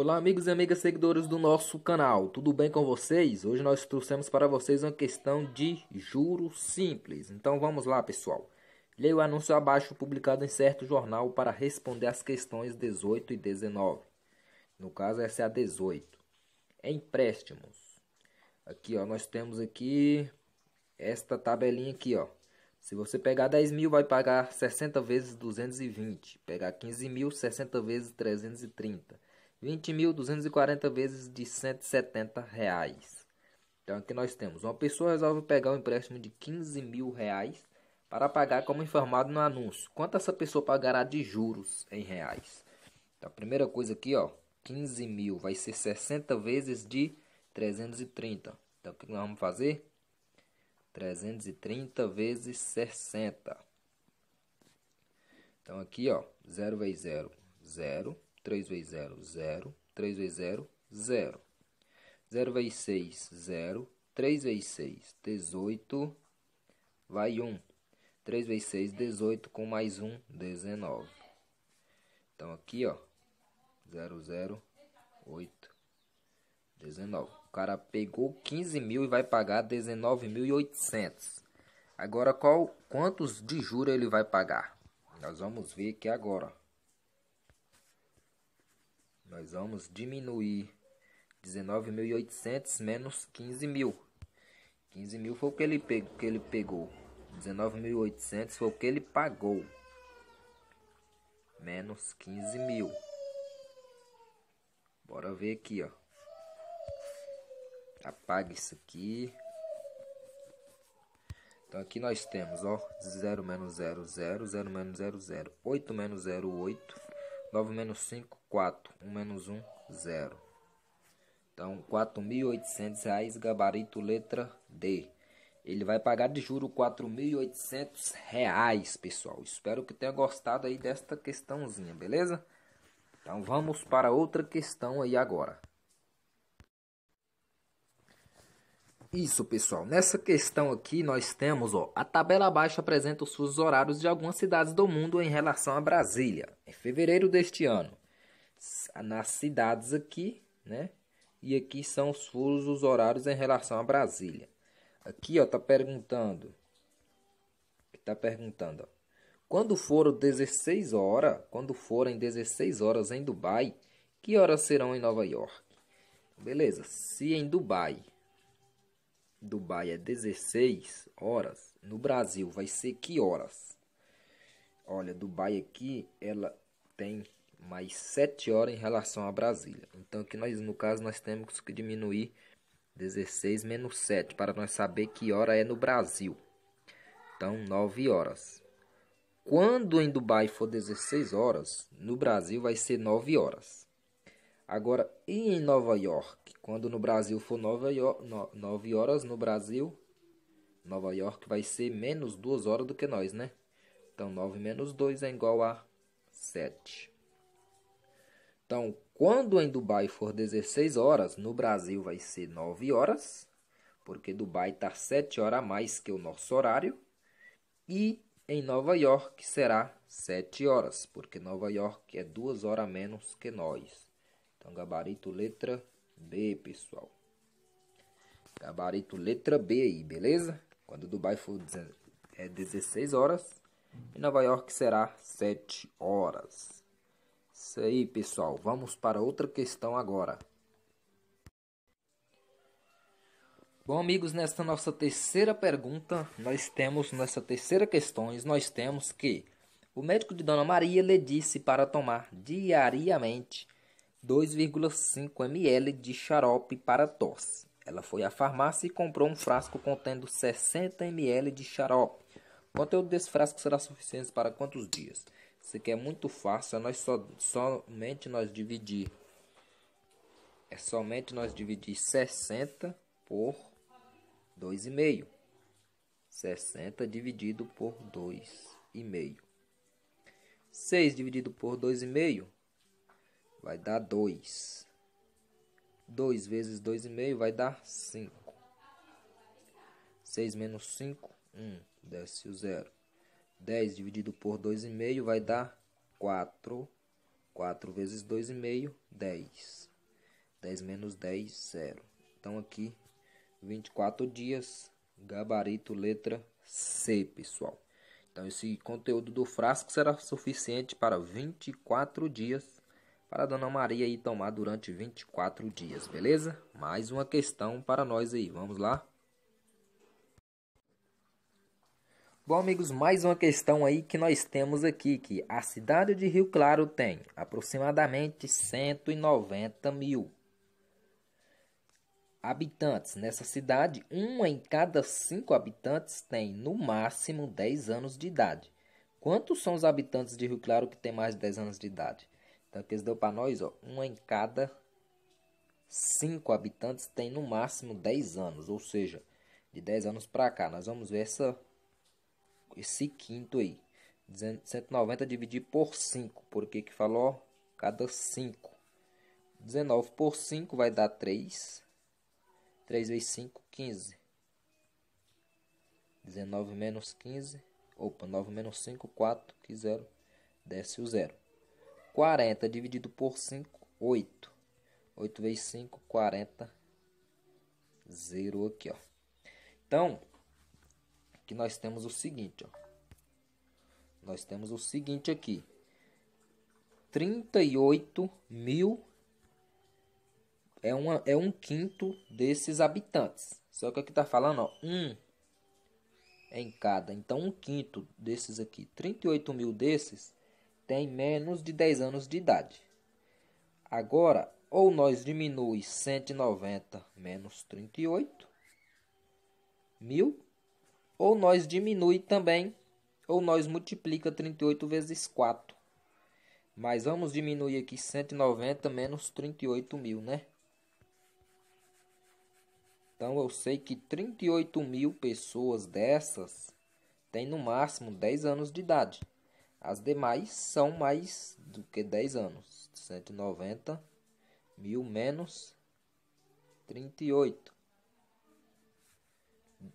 Olá, amigos e amigas seguidores do nosso canal, tudo bem com vocês? Hoje nós trouxemos para vocês uma questão de juro simples. Então vamos lá, pessoal. Leia o anúncio abaixo publicado em certo jornal para responder as questões 18 e 19. No caso, essa é a 18. Empréstimos. Aqui, ó, nós temos aqui esta tabelinha aqui, ó. Se você pegar 10 mil, vai pagar 60 vezes 220. Pegar 15 mil, 60 vezes 330. 20.240 vezes de 170 reais. Então aqui nós temos, uma pessoa resolve pegar um empréstimo de 15 mil reais para pagar como informado no anúncio. Quanto essa pessoa pagará de juros em reais? Então, a primeira coisa aqui, ó, 15 mil vai ser 60 vezes de 330. Então o que nós vamos fazer? 330 vezes 60. Então aqui, ó, 0 vezes 0, 0. 3 vezes 0, 0. 3 vezes 0, 0. 0 vezes 6, 0. 3 vezes 6, 18. Vai 1. 3 vezes 6, 18. Com mais 1, 19. Então aqui, ó. 0, 0, 8, 19. O cara pegou 15 mil e vai pagar 19.800. Agora, qual, quantos de juros ele vai pagar? Nós vamos ver aqui agora. Nós vamos diminuir 19.800 menos 15.000. 15.000 foi o que ele, pegou, que ele pegou. 19.800 foi o que ele pagou. Menos 15.000. Bora ver aqui, ó. Apaga isso aqui. Então aqui nós temos, ó, 0 menos 0, 0, 0 menos 0, 0, 8 menos 0, 8. 9 menos 5, 4. 1 menos 1, 0. Então, R$ reais gabarito letra D. Ele vai pagar de juro R$ reais, pessoal. Espero que tenha gostado aí desta questãozinha, beleza? Então, vamos para outra questão aí agora. Isso, pessoal. Nessa questão aqui, nós temos, ó, a tabela abaixo apresenta os fusos horários de algumas cidades do mundo em relação a Brasília. Em fevereiro deste ano. Ah, nas cidades aqui, né? E aqui são os fusos horários em relação a Brasília. Aqui, ó, tá perguntando. Tá perguntando, ó. Quando foram 16 horas, quando forem 16 horas em Dubai, que horas serão em Nova York? Beleza, se em Dubai Dubai é 16 horas, no Brasil vai ser que horas? Olha, Dubai aqui ela tem mais 7 horas em relação a Brasília. Então aqui nós no caso nós temos que diminuir 16 menos 7 para nós saber que hora é no Brasil. Então 9 horas. Quando em Dubai for 16 horas, no Brasil vai ser 9 horas. Agora, e em Nova York? Quando no Brasil for Nova 9 horas no Brasil, Nova York vai ser menos 2 horas do que nós, né? Então, 9 menos 2 é igual a 7. Então, quando em Dubai for 16 horas, no Brasil vai ser 9 horas, porque Dubai está 7 horas a mais que o nosso horário. E em Nova York será 7 horas, porque Nova York é 2 horas a menos que nós. Então, gabarito letra B, pessoal. Gabarito letra B aí, beleza? Quando Dubai for é 16 horas e Nova York será 7 horas. Isso aí, pessoal. Vamos para outra questão agora. Bom, amigos, nesta nossa terceira pergunta, nós temos, nessa terceira questão, nós temos que o médico de Dona Maria lhe disse para tomar diariamente 2,5 ml de xarope para tosse. Ela foi à farmácia e comprou um frasco contendo 60 ml de xarope. O conteúdo desse frasco será suficiente para quantos dias? Isso aqui é muito fácil, é nós só somente nós dividir. É somente nós dividir 60 por 2,5. 60 dividido por 2,5. 6 dividido por 2,5 vai dar 2. 2 vezes 2,5 vai dar 5. 6 menos 5, 1. Desce o zero. 10 dividido por 2,5 vai dar 4. 4 vezes 2,5, 10. 10 menos 10, 0. Então aqui, 24 dias, gabarito letra C, pessoal. Então esse conteúdo do frasco será suficiente para 24 dias para a Dona Maria aí tomar durante 24 dias, beleza? Mais uma questão para nós aí, vamos lá? Bom, amigos, mais uma questão aí que nós temos aqui, que a cidade de Rio Claro tem aproximadamente 190 mil habitantes. Nessa cidade, uma em cada cinco habitantes tem, no máximo, 10 anos de idade. Quantos são os habitantes de Rio Claro que têm mais de 10 anos de idade? Tanto que eles deu para nós, ó, uma em cada cinco habitantes tem no máximo 10 anos, ou seja, de 10 anos para cá. Nós vamos ver essa esse quinto aí. 190 dividir por 5, porque que falou cada 5. 19 por 5 vai dar 3. 3 vezes 5, 15. 19 menos 15. Opa, 9 menos 5, 4, que 0. Desce o 0. 40 dividido por 5, 8. 8 vezes 5, 40. Zero aqui, ó. Então, que nós temos o seguinte, ó. Nós temos o seguinte aqui. 38 mil é, é um quinto desses habitantes. Só que aqui tá falando, ó, um em cada. Então, um quinto desses aqui. 38 mil desses tem menos de 10 anos de idade. Agora, ou nós diminui 190 menos 38 mil, ou nós diminui também, ou nós multiplica 38 vezes 4. Mas vamos diminuir aqui 190 menos 38 mil, né? Então eu sei que 38 mil pessoas dessas têm no máximo 10 anos de idade. As demais são mais do que 10 anos. 190 mil menos 38.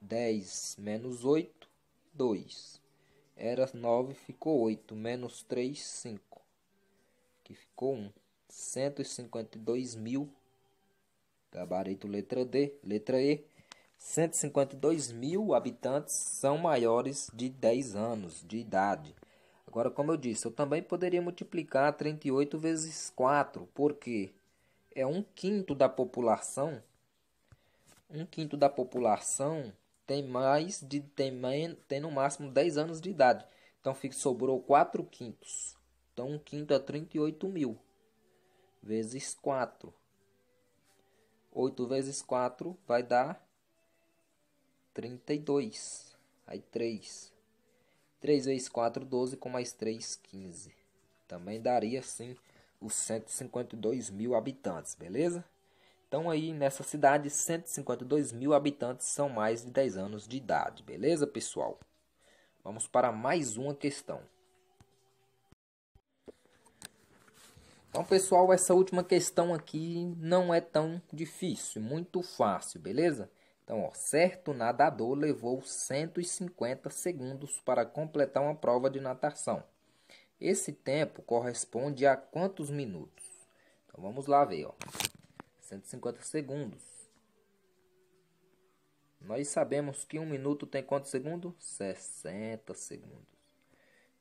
10 menos 8, 2. Era 9, ficou 8. Menos 3, 5. Que ficou 1. 152 mil. Gabarito letra D, letra E. 152 mil habitantes são maiores de 10 anos de idade. Agora, como eu disse, eu também poderia multiplicar 38 vezes 4, porque é um quinto da população. Um quinto da população tem mais de tem, tem no máximo 10 anos de idade. Então fica, sobrou 4 quintos. Então um quinto é 38 mil. Vezes 4. 8 vezes 4 vai dar 32. Aí 3. 3 vezes 4, 12, com mais 3, 15. Também daria, sim, os 152 mil habitantes, beleza? Então aí, nessa cidade, 152 mil habitantes são mais de 10 anos de idade, beleza, pessoal? Vamos para mais uma questão. Então, pessoal, essa última questão aqui não é tão difícil, muito fácil, beleza? Então, ó, certo nadador levou 150 segundos para completar uma prova de natação. Esse tempo corresponde a quantos minutos? Então, vamos lá ver, ó. 150 segundos. Nós sabemos que um minuto tem quantos segundos? 60 segundos.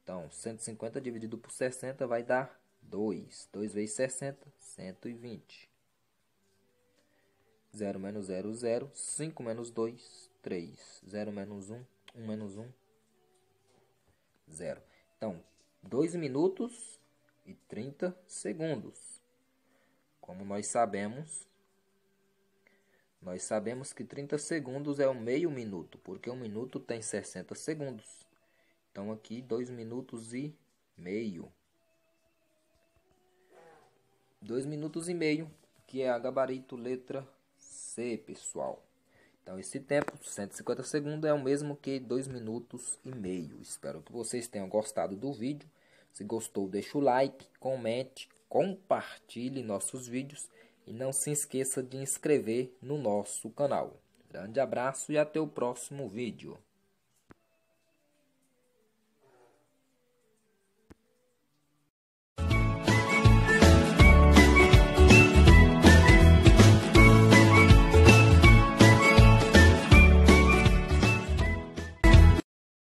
Então, 150 dividido por 60 vai dar 2. 2 vezes 60, 120. 0 menos 0, 0. 5 menos 2, 3. 0 menos 1, 1 menos 1, 0. Então, 2 minutos e 30 segundos. Como nós sabemos, nós sabemos que 30 segundos é o meio minuto, porque um minuto tem 60 segundos. Então, aqui 2 minutos e meio. 2 minutos e meio, que é a gabarito letra você, pessoal. Então, esse tempo, 150 segundos, é o mesmo que 2 minutos e meio. Espero que vocês tenham gostado do vídeo. Se gostou, deixa o like, comente, compartilhe nossos vídeos e não se esqueça de inscrever no nosso canal. Grande abraço e até o próximo vídeo.